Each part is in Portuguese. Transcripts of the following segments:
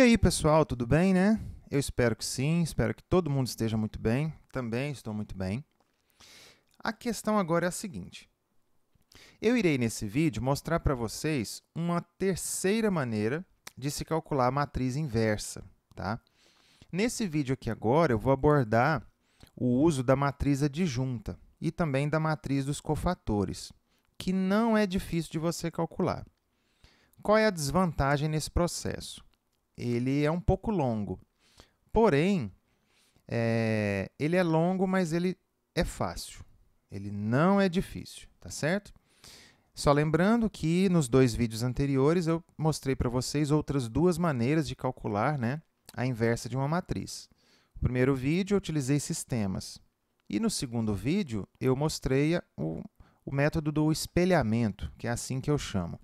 E aí, pessoal, tudo bem, né? Eu espero que sim, espero que todo mundo esteja muito bem. Também estou muito bem. A questão agora é a seguinte: eu irei nesse vídeo mostrar para vocês uma terceira maneira de se calcular a matriz inversa, tá? Nesse vídeo aqui agora eu vou abordar o uso da matriz adjunta e também da matriz dos cofatores, que não é difícil de você calcular. Qual é a desvantagem nesse processo? ele é um pouco longo. Porém, é, ele é longo, mas ele é fácil. Ele não é difícil, tá certo? Só lembrando que nos dois vídeos anteriores eu mostrei para vocês outras duas maneiras de calcular né, a inversa de uma matriz. No primeiro vídeo eu utilizei sistemas. E no segundo vídeo eu mostrei o, o método do espelhamento, que é assim que eu chamo.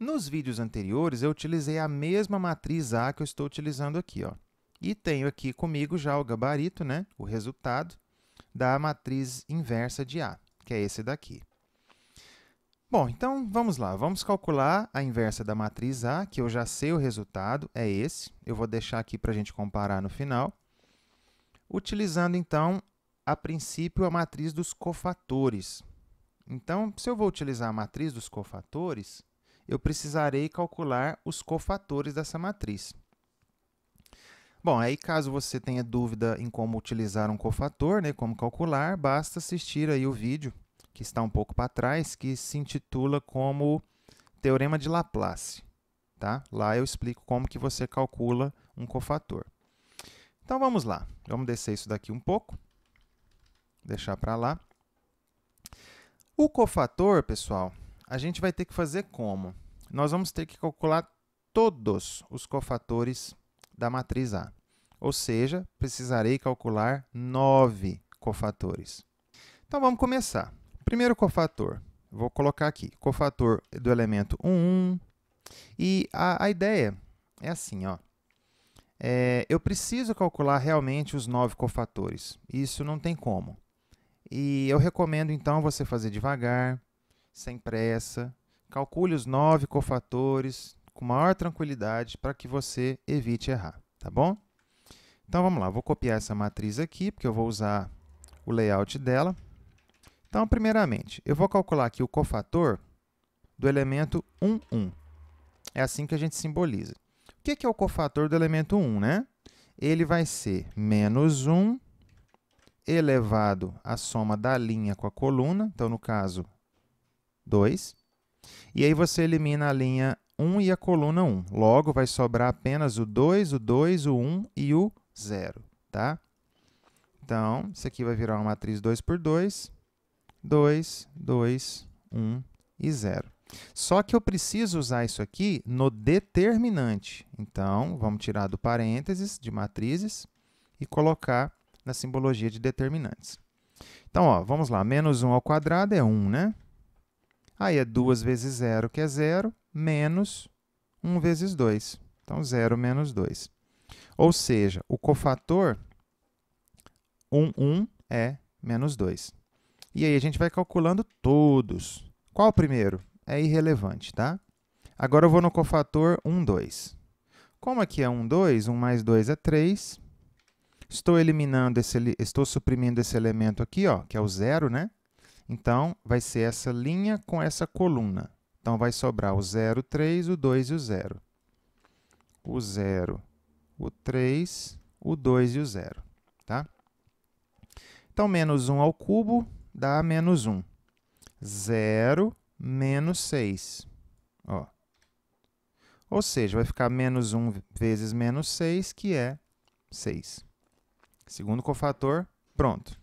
Nos vídeos anteriores, eu utilizei a mesma matriz A que eu estou utilizando aqui. Ó. E tenho aqui comigo já o gabarito, né, o resultado da matriz inversa de A, que é esse daqui. Bom, então vamos lá. Vamos calcular a inversa da matriz A, que eu já sei o resultado, é esse. Eu vou deixar aqui para a gente comparar no final. Utilizando, então, a princípio, a matriz dos cofatores. Então, se eu vou utilizar a matriz dos cofatores, eu precisarei calcular os cofatores dessa matriz. Bom, aí caso você tenha dúvida em como utilizar um cofator, né, como calcular, basta assistir aí o vídeo que está um pouco para trás, que se intitula como Teorema de Laplace. Tá? Lá eu explico como que você calcula um cofator. Então vamos lá, vamos descer isso daqui um pouco, deixar para lá. O cofator, pessoal, a gente vai ter que fazer como? Nós vamos ter que calcular todos os cofatores da matriz A. Ou seja, precisarei calcular nove cofatores. Então vamos começar. Primeiro cofator, vou colocar aqui, cofator do elemento 1, 1. E a, a ideia é assim, ó. É, eu preciso calcular realmente os nove cofatores. Isso não tem como. E eu recomendo, então, você fazer devagar, sem pressa. Calcule os nove cofatores com maior tranquilidade para que você evite errar, tá bom? Então vamos lá, vou copiar essa matriz aqui, porque eu vou usar o layout dela. Então, primeiramente, eu vou calcular aqui o cofator do elemento 1, 1. É assim que a gente simboliza. O que é o cofator do elemento 1, né? Ele vai ser menos 1 elevado à soma da linha com a coluna. Então, no caso, 2. E aí você elimina a linha 1 e a coluna 1. Logo, vai sobrar apenas o 2, o 2, o 1 e o 0, tá? Então, isso aqui vai virar uma matriz 2 por 2, 2, 2, 1 e 0. Só que eu preciso usar isso aqui no determinante. Então, vamos tirar do parênteses de matrizes e colocar na simbologia de determinantes. Então, ó, vamos lá, menos 1 ao quadrado é 1, né? Aí é 2 vezes 0, que é 0, menos 1 vezes 2. Então, 0 menos 2. Ou seja, o cofator 1, 1 é menos 2. E aí a gente vai calculando todos. Qual o primeiro? É irrelevante, tá? Agora eu vou no cofator 1, 2. Como aqui é 1, 2, 1 mais 2 é 3. Estou eliminando esse, estou suprimindo esse elemento aqui, ó, que é o zero, né? Então, vai ser essa linha com essa coluna. Então, vai sobrar o 0, 3, o 2 e o 0. O 0, o 3, o 2 e o 0. Tá? Então, menos 1 ao cubo dá menos 1. 0 menos 6. Ó. Ou seja, vai ficar menos 1 vezes menos 6, que é 6. Segundo cofator, pronto.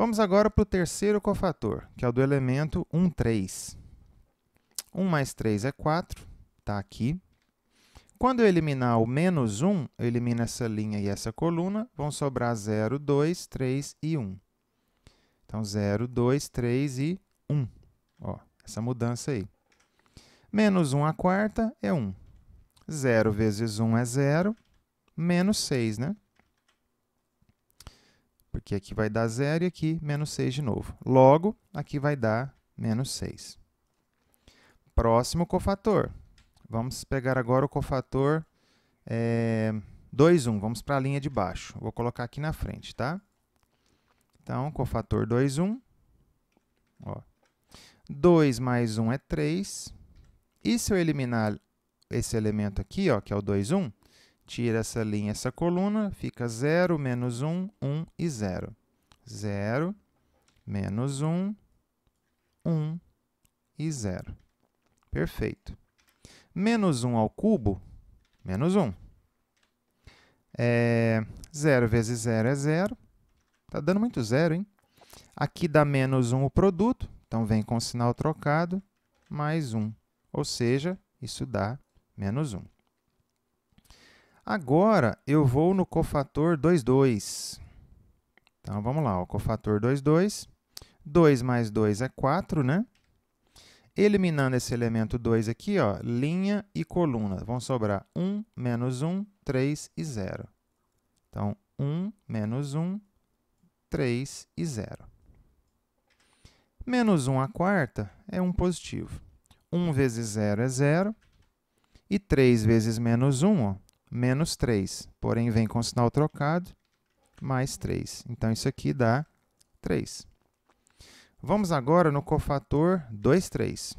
Vamos agora para o terceiro cofator, que é o do elemento 1, 3. 1 mais 3 é 4, está aqui. Quando eu eliminar o menos 1, eu elimino essa linha e essa coluna, vão sobrar 0, 2, 3 e 1. Então, 0, 2, 3 e 1. Ó, essa mudança aí. Menos 1 a quarta é 1. 0 vezes 1 é 0, menos 6, né? porque aqui vai dar zero e aqui menos 6 de novo. Logo, aqui vai dar menos 6. Próximo cofator. Vamos pegar agora o cofator é, 2, 1. Vamos para a linha de baixo. Vou colocar aqui na frente, tá? Então, cofator 2, 1. Ó. 2 mais 1 é 3. E se eu eliminar esse elemento aqui, ó, que é o 2, 1, Tira essa linha, essa coluna, fica 0, menos 1, 1 e 0. 0, menos 1, 1 e 0. Perfeito. Menos 1 ao cubo, menos 1. É, 0 vezes 0 é 0. Está dando muito zero, hein? Aqui dá menos 1 o produto, então vem com o sinal trocado, mais 1. Ou seja, isso dá menos 1. Agora eu vou no cofator 2,2. Então vamos lá, o cofator 2,2. 2 mais 2 é 4, né? Eliminando esse elemento 2 aqui, ó, linha e coluna. Vão sobrar 1 menos 1, 3 e 0. Então, 1 menos 1, 3 e 0. Menos 1 a quarta é 1 positivo. 1 vezes 0 é 0. E 3 vezes menos 1, ó, menos 3. Porém, vem com sinal trocado, mais 3. Então, isso aqui dá 3. Vamos agora no cofator 2, 3.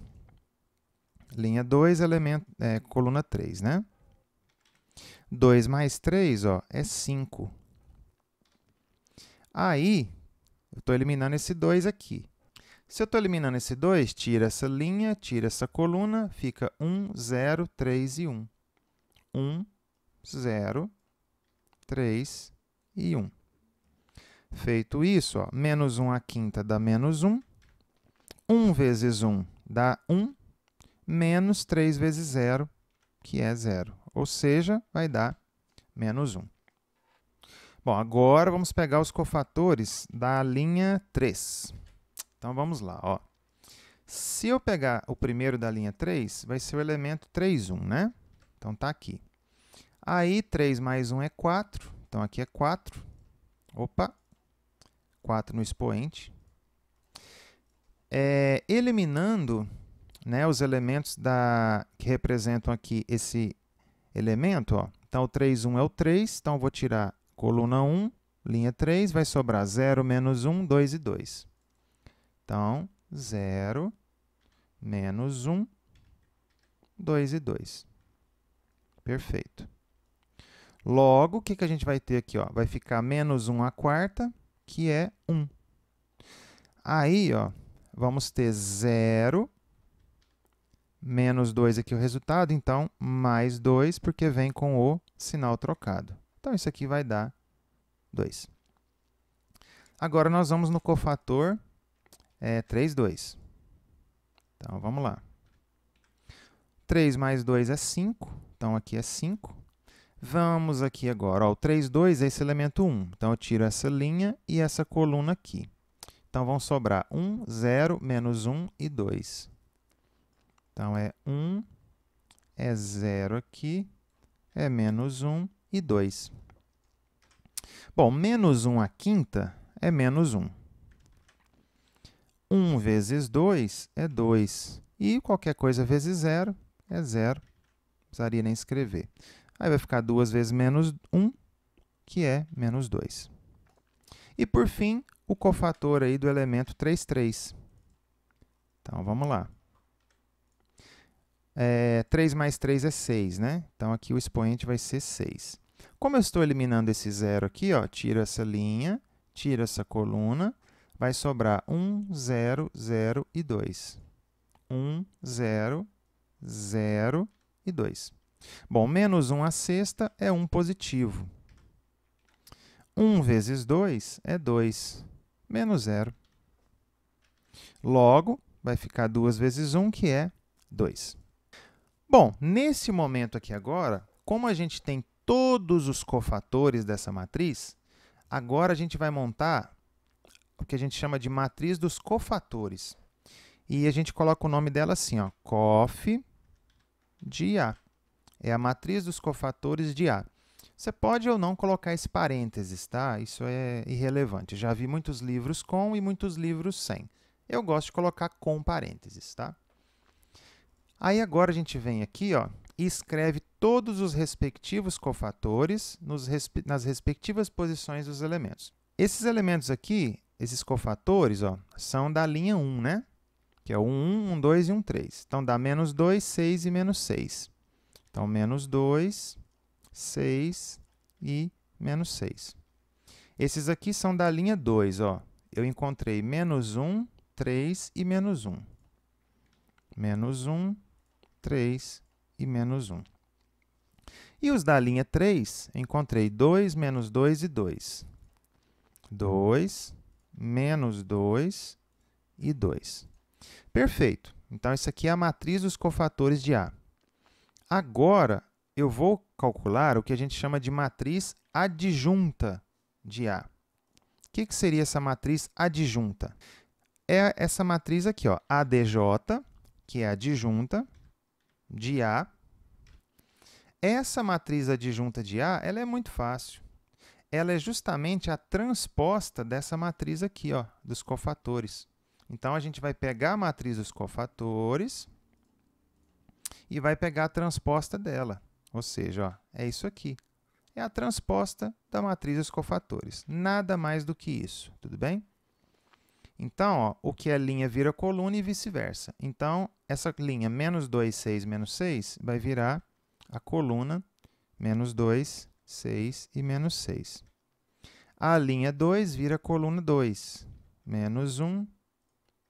Linha 2, elemento, é, coluna 3, né? 2 mais 3 ó, é 5. Aí, eu estou eliminando esse 2 aqui. Se eu estou eliminando esse 2, tira essa linha, tira essa coluna, fica 1, 0, 3 e 1. 1, 0, 3 e 1. Feito isso, ó, menos 1 à quinta dá menos 1. 1 vezes 1 dá 1. Menos 3 vezes 0, que é 0. Ou seja, vai dar menos 1. Bom, agora vamos pegar os cofatores da linha 3. Então vamos lá, ó. Se eu pegar o primeiro da linha 3, vai ser o elemento 3, 1, né? Então está aqui. Aí, 3 mais 1 é 4. Então, aqui é 4. Opa! 4 no expoente. É, eliminando né, os elementos da, que representam aqui esse elemento. Ó. Então, o 3, 1 é o 3. Então, vou tirar coluna 1, linha 3. Vai sobrar 0 menos 1, 2 e 2. Então, 0 menos 1, 2 e 2. Perfeito. Logo, o que, que a gente vai ter aqui? Ó? Vai ficar menos 1 à quarta, que é 1. Aí, ó, vamos ter 0, menos 2 aqui o resultado, então mais 2, porque vem com o sinal trocado. Então, isso aqui vai dar 2. Agora, nós vamos no cofator é, 3, 2. Então, vamos lá. 3 mais 2 é 5, então aqui é 5. Vamos aqui agora. Ó, o 3, 2 é esse elemento 1. Então, eu tiro essa linha e essa coluna aqui. Então, vão sobrar 1, 0, menos 1 e 2. Então, é 1, é 0 aqui, é menos 1 e 2. Bom, menos 1 à quinta é menos 1. 1 vezes 2 é 2. E qualquer coisa vezes 0 é 0. Não precisaria nem escrever. Aí vai ficar 2 vezes menos 1, que é menos 2. E por fim, o cofator aí do elemento 3, 3. Então vamos lá. É, 3 mais 3 é 6, né? Então aqui o expoente vai ser 6. Como eu estou eliminando esse zero aqui, ó, tiro essa linha, tiro essa coluna, vai sobrar 1, 0, 0 e 2. 1, 0, 0 e 2. Bom, menos 1 à sexta é 1 positivo. 1 vezes 2 é 2, menos 0. Logo, vai ficar 2 vezes 1, que é 2. Bom, nesse momento aqui agora, como a gente tem todos os cofatores dessa matriz, agora a gente vai montar o que a gente chama de matriz dos cofatores. E a gente coloca o nome dela assim, ó, cof de A é a matriz dos cofatores de A. Você pode ou não colocar esse parênteses, tá? Isso é irrelevante. Já vi muitos livros com e muitos livros sem. Eu gosto de colocar com parênteses, tá? Aí agora a gente vem aqui, ó, e escreve todos os respectivos cofatores nos respe nas respectivas posições dos elementos. Esses elementos aqui, esses cofatores, ó, são da linha 1, né? Que é o 1, 1, 2 e 1, 3. Então dá menos 2, 6 e menos 6. Então, menos 2, 6 e menos 6. Esses aqui são da linha 2. Ó. Eu encontrei menos 1, 3 e menos 1. Menos 1, 3 e menos 1. E os da linha 3, encontrei 2, menos 2 e 2. 2, menos 2 e 2. Perfeito. Então, isso aqui é a matriz dos cofatores de A. Agora, eu vou calcular o que a gente chama de matriz adjunta de A. O que, que seria essa matriz adjunta? É essa matriz aqui, ó, ADJ, que é a adjunta de A. Essa matriz adjunta de A ela é muito fácil. Ela é justamente a transposta dessa matriz aqui, ó, dos cofatores. Então, a gente vai pegar a matriz dos cofatores e vai pegar a transposta dela. Ou seja, ó, é isso aqui. É a transposta da matriz dos cofatores. Nada mais do que isso, tudo bem? Então, ó, o que é linha vira coluna e vice-versa. Então, essa linha menos 2, 6, menos 6 vai virar a coluna menos 2, 6 e menos 6. A linha 2 vira coluna 2, menos 1,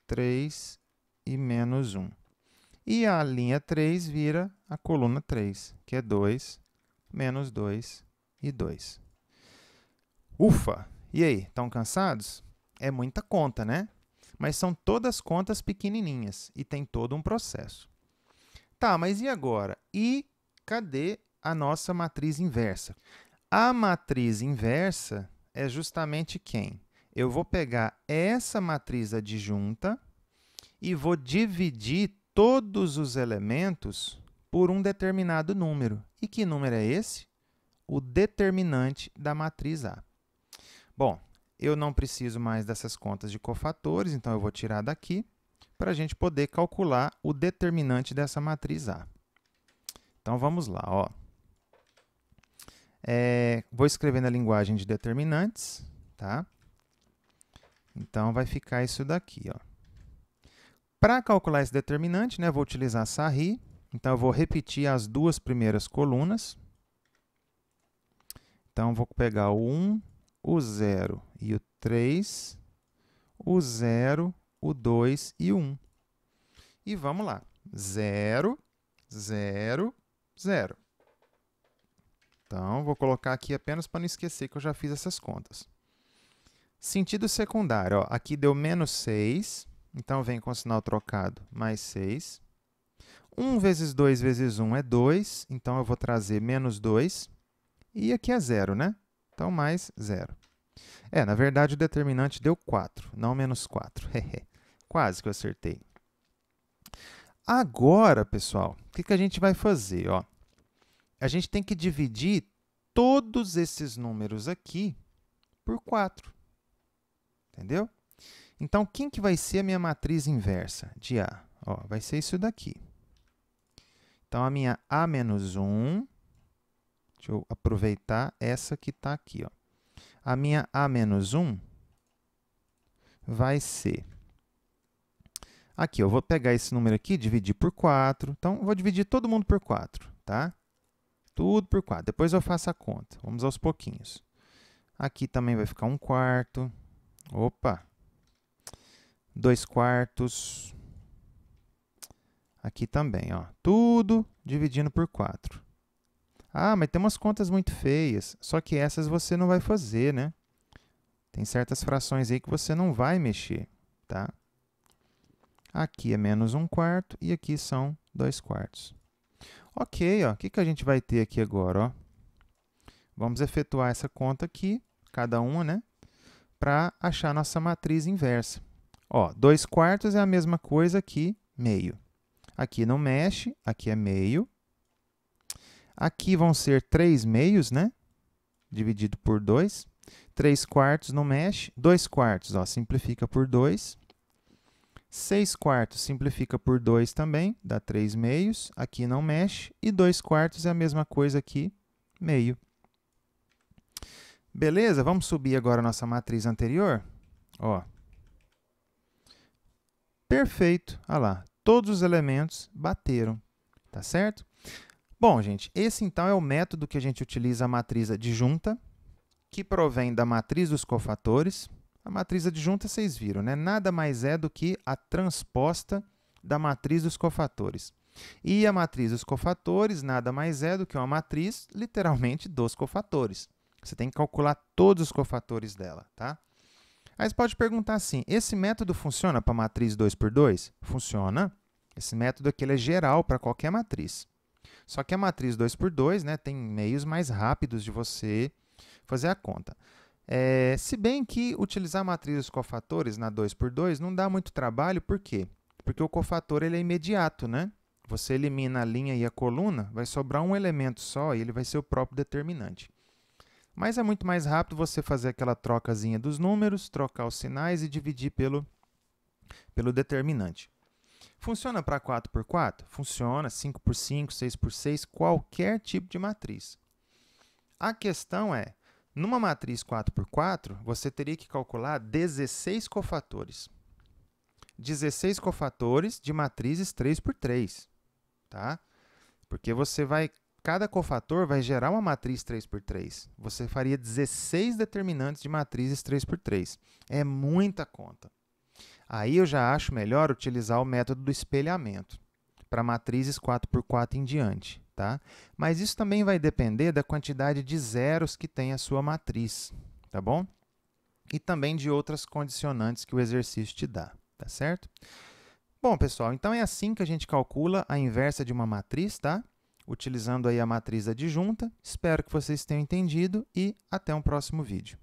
3 e menos 1. E a linha 3 vira a coluna 3, que é 2, menos 2 e 2. Ufa! E aí, estão cansados? É muita conta, né? Mas são todas contas pequenininhas e tem todo um processo. Tá, mas e agora? E cadê a nossa matriz inversa? A matriz inversa é justamente quem? Eu vou pegar essa matriz adjunta e vou dividir todos os elementos por um determinado número. E que número é esse? O determinante da matriz A. Bom, eu não preciso mais dessas contas de cofatores, então eu vou tirar daqui para a gente poder calcular o determinante dessa matriz A. Então vamos lá, ó. É, vou escrever na linguagem de determinantes, tá? Então vai ficar isso daqui, ó. Para calcular esse determinante, né, vou utilizar a Sarri. Então, eu vou repetir as duas primeiras colunas. Então, vou pegar o 1, o 0 e o 3, o 0, o 2 e o 1. E vamos lá. 0, 0, 0. Então, vou colocar aqui apenas para não esquecer que eu já fiz essas contas. Sentido secundário, ó, aqui deu menos 6, então, vem com o sinal trocado, mais 6. 1 vezes 2 vezes 1 é 2, então eu vou trazer menos 2. E aqui é 0, né? Então, mais 0. É, na verdade, o determinante deu 4, não menos 4. Quase que eu acertei. Agora, pessoal, o que, que a gente vai fazer? Ó? A gente tem que dividir todos esses números aqui por 4. Entendeu? Então, quem que vai ser a minha matriz inversa de A? Ó, vai ser isso daqui. Então, a minha A menos 1, deixa eu aproveitar essa que está aqui. Ó. A minha A menos 1 vai ser... Aqui, eu vou pegar esse número aqui, dividir por 4. Então, vou dividir todo mundo por 4, tá? Tudo por 4. Depois eu faço a conta. Vamos aos pouquinhos. Aqui também vai ficar 1 quarto. Opa! 2 quartos. Aqui também, ó. Tudo dividindo por 4. Ah, mas tem umas contas muito feias. Só que essas você não vai fazer, né? Tem certas frações aí que você não vai mexer, tá? Aqui é menos 1 quarto e aqui são 2 quartos. Ok, ó. o que, que a gente vai ter aqui agora? Ó? Vamos efetuar essa conta aqui, cada uma, né? Para achar nossa matriz inversa. Ó, 2 quartos é a mesma coisa que meio. Aqui não mexe, aqui é meio. Aqui vão ser 3 meios, né? Dividido por 2. 3 quartos não mexe. 2 quartos, ó, simplifica por 2. 6 quartos simplifica por 2 também, dá 3 meios. Aqui não mexe. E 2 quartos é a mesma coisa aqui, meio. Beleza? Vamos subir agora a nossa matriz anterior. Ó, Perfeito. Olha lá. Todos os elementos bateram. Tá certo? Bom, gente, esse então é o método que a gente utiliza a matriz adjunta, que provém da matriz dos cofatores. A matriz adjunta, vocês viram, né? Nada mais é do que a transposta da matriz dos cofatores. E a matriz dos cofatores nada mais é do que uma matriz, literalmente, dos cofatores. Você tem que calcular todos os cofatores dela, tá? Aí você pode perguntar assim: esse método funciona para matriz 2 x 2? Funciona. Esse método aqui é geral para qualquer matriz. Só que a matriz 2 x 2 né, tem meios mais rápidos de você fazer a conta. É, se bem que utilizar matrizes cofatores na 2 x 2 não dá muito trabalho, por quê? Porque o cofator ele é imediato, né? Você elimina a linha e a coluna, vai sobrar um elemento só e ele vai ser o próprio determinante. Mas é muito mais rápido você fazer aquela trocazinha dos números, trocar os sinais e dividir pelo, pelo determinante. Funciona para 4 por 4? Funciona, 5 por 5, 6 por 6, qualquer tipo de matriz. A questão é, numa matriz 4 por 4, você teria que calcular 16 cofatores. 16 cofatores de matrizes 3 por 3, tá? Porque você vai cada cofator vai gerar uma matriz 3x3. Você faria 16 determinantes de matrizes 3x3. É muita conta. Aí eu já acho melhor utilizar o método do espelhamento para matrizes 4x4 em diante. Tá? Mas isso também vai depender da quantidade de zeros que tem a sua matriz, tá bom? E também de outras condicionantes que o exercício te dá, tá certo? Bom, pessoal, então é assim que a gente calcula a inversa de uma matriz, tá? utilizando aí a matriz adjunta. Espero que vocês tenham entendido e até um próximo vídeo.